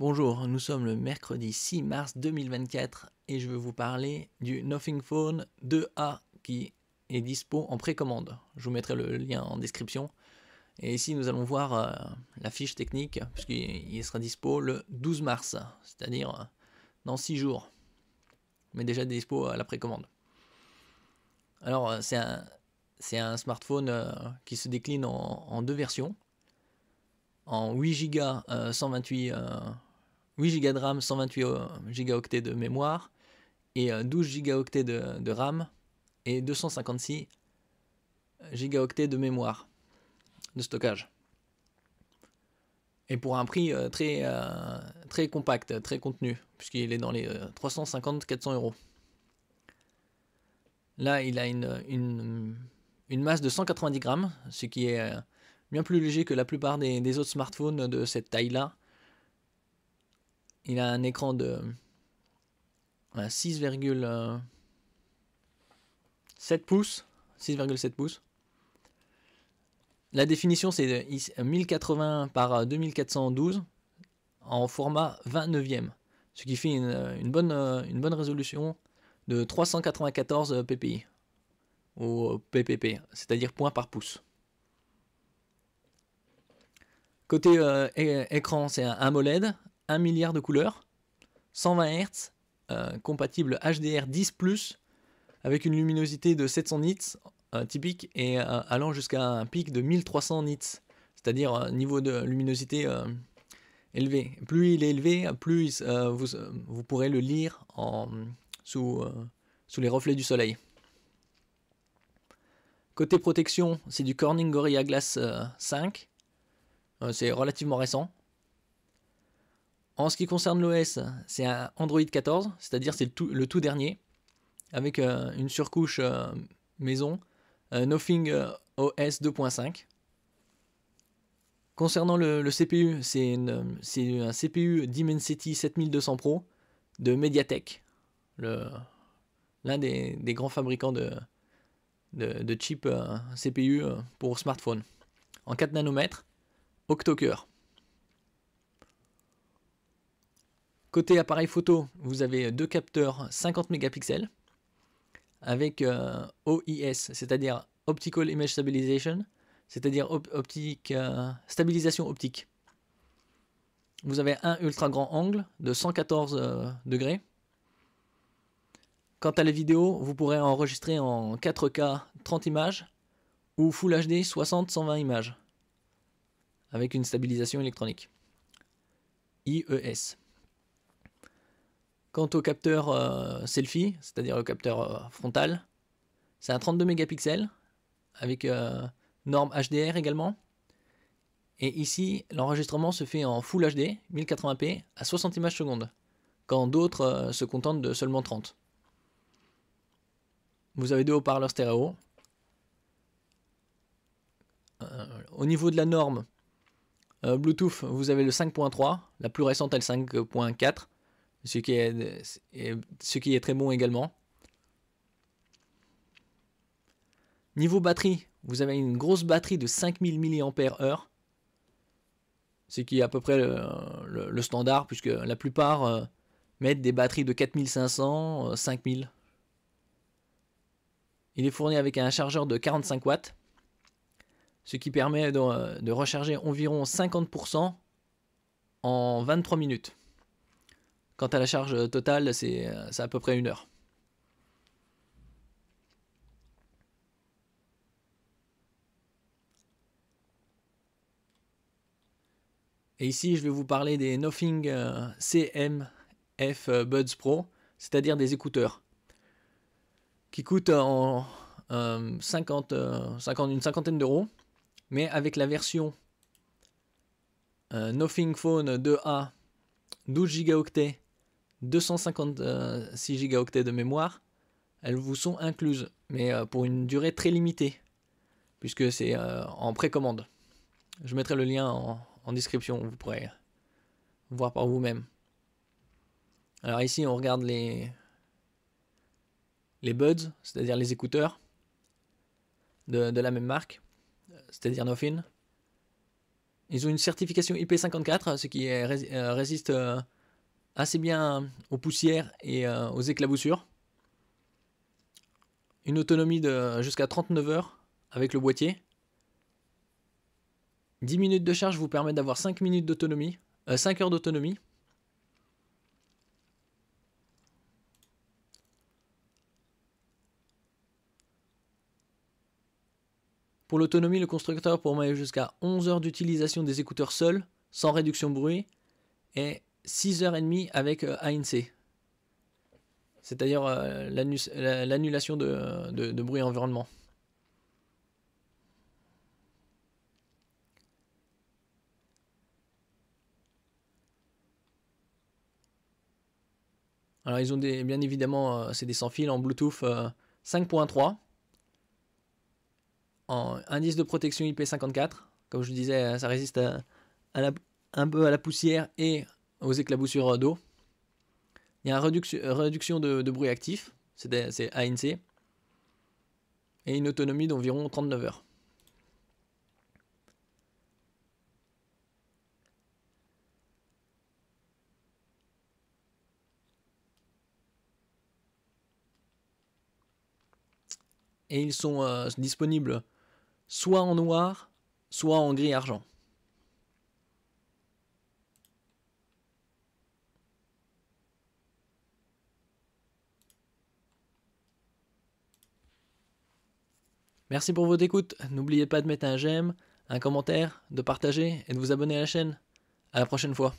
Bonjour, nous sommes le mercredi 6 mars 2024 et je veux vous parler du Nothing Phone 2A qui est dispo en précommande. Je vous mettrai le lien en description. Et ici, nous allons voir euh, la fiche technique, puisqu'il sera dispo le 12 mars, c'est-à-dire euh, dans 6 jours. Mais déjà dispo à la précommande. Alors, euh, c'est un, smartphone qui se décline en, deux versions. En 8 Go, 128 8 Go de RAM, 128 euh, Go de mémoire et 12 euh, Go de, RAM et 256 euh, Go de mémoire de stockage. Et pour un prix très, très compact, très contenu, puisqu'il est dans les 350-400 euros. Là, il a une, une, masse de 190 grammes, ce qui est bien plus léger que la plupart des autres smartphones de cette taille-là il a un écran de 6,7 euh, pouces. 6,7 pouces. La définition, c'est 1080 euh, par 2412 euh, en format 29e, ce qui fait une, bonne, résolution de 394 ppi ou ppp, c'est-à-dire point par pouce. Côté écran, c'est un AMOLED 1 milliard de couleurs, 120 Hz, euh, compatible HDR 10+, avec une luminosité de 700 nits euh, typique et euh, allant jusqu'à un pic de 1300 nits, c'est-à-dire niveau de luminosité élevé. Plus il est élevé, plus vous, pourrez le lire sous, sous les reflets du soleil. Côté protection, c'est du Corning Gorilla Glass 5. c'est relativement récent. En ce qui concerne l'OS, c'est un Android 14, c'est-à-dire c'est le tout, dernier, avec euh, une surcouche euh, maison, euh, Nothing OS 2.5. Concernant le, CPU, c'est un CPU Dimensity 7200 Pro de Mediatek, l'un des, grands fabricants de, chips CPU pour smartphone, en 4 nanomètres, octo Côté appareil photo, vous avez deux capteurs 50 mégapixels avec euh, OIS, c'est-à-dire Optical Image Stabilization, c'est-à-dire euh, stabilisation optique. Vous avez un ultra grand angle de 114 euh, degrés. Quant à la vidéo, vous pourrez enregistrer en 4K 30 images ou Full HD 60-120 images avec une stabilisation électronique. IES. Quant au capteur euh, selfie, c'est-à-dire le capteur euh, frontal, c'est un 32 mégapixels avec euh, norme HDR également. Et ici, l'enregistrement se fait en Full HD 1080p à 60 images seconde quand d'autres se contentent de seulement 30. Vous avez deux haut-parleurs stéréo. au niveau de la norme Bluetooth, vous avez le 5.3, la plus récente est le 5.4 euh, ce qui est, très bon également. Niveau batterie, vous avez une grosse batterie de 5000 mAh, ce qui est à peu près le, standard, puisque la plupart euh, mettent des batteries de 4500, 5000. Euh, Il est fourni avec un chargeur de 45 watts, ce qui permet de recharger environ 50% en 23 minutes. Quant à la charge totale, euh, c'est à peu près une heure. Et ici, je vais vous parler des Nothing euh, CMF euh, Buds Pro, c'est-à-dire des écouteurs, qui coûtent en, 50, une cinquantaine d'euros, mais avec la version Nothing Phone 2A 12 gigaoctets 256 euh, gigaoctets de mémoire, elles vous sont incluses, mais euh, pour une durée très limitée, puisque c'est euh, en précommande. Je mettrai le lien en, description, vous pourrez voir par vous-même. Alors ici, on regarde les, les buds, c'est-à-dire les écouteurs de, la même marque, c'est-à-dire Nofin. Ils ont une certification IP54, ce qui résiste assez bien aux poussières et euh, aux éclaboussures. Une autonomie de jusqu'à 39 heures avec le boîtier. 10 minutes de charge vous permet d'avoir 5 minutes d'autonomie, 5 euh, heures d'autonomie. Pour l'autonomie, le constructeur promet jusqu'à 11 heures d'utilisation des écouteurs seuls, sans réduction de bruit, et 6h30 avec euh, ANC. C'est-à-dire euh, l'annulation de, bruit environnement. Alors ils ont des, bien évidemment, euh, c'est des sans fil en Bluetooth 5.3, en indice de protection IP54, comme je disais, ça résiste un peu à la poussière et aux éclaboussures d'eau. Il y a une réduction, de, bruit actif, c'est ANC, et une autonomie d'environ 39 heures. Et ils sont euh, disponibles soit en noir, soit en gris argent. Merci pour votre écoute. N'oubliez pas de mettre un j'aime, un commentaire, de partager et de vous abonner à la chaîne. À la prochaine fois.